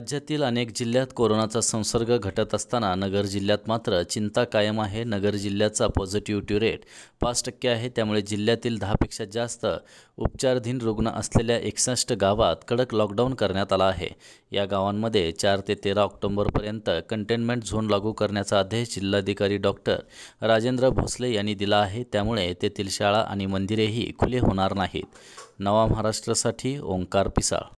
राज्यातील अनेक जिल्ह्यात कोरोनाचा संसर्ग घटत असताना नगर जिल्ह्यात मात्र चिंता कायम आहे नगर जिल्ह्याचा पॉझिटिव्हिटी रेट पाच टक्के आहे त्यामुळे जिल्ह्यातील दहापेक्षा जास्त उपचारधीन रुग्ण असलेल्या एकसष्ट गावात कडक लॉकडाऊन करण्यात आला आहे या गावांमध्ये चार ते तेरा ऑक्टोंबरपर्यंत कंटेनमेंट झोन लागू करण्याचा आदेश जिल्हाधिकारी डॉक्टर राजेंद्र भोसले यांनी दिला आहे त्यामुळे तेथील शाळा आणि मंदिरेही खुले होणार नाहीत नवा महाराष्ट्रासाठी ओंकार पिसाळ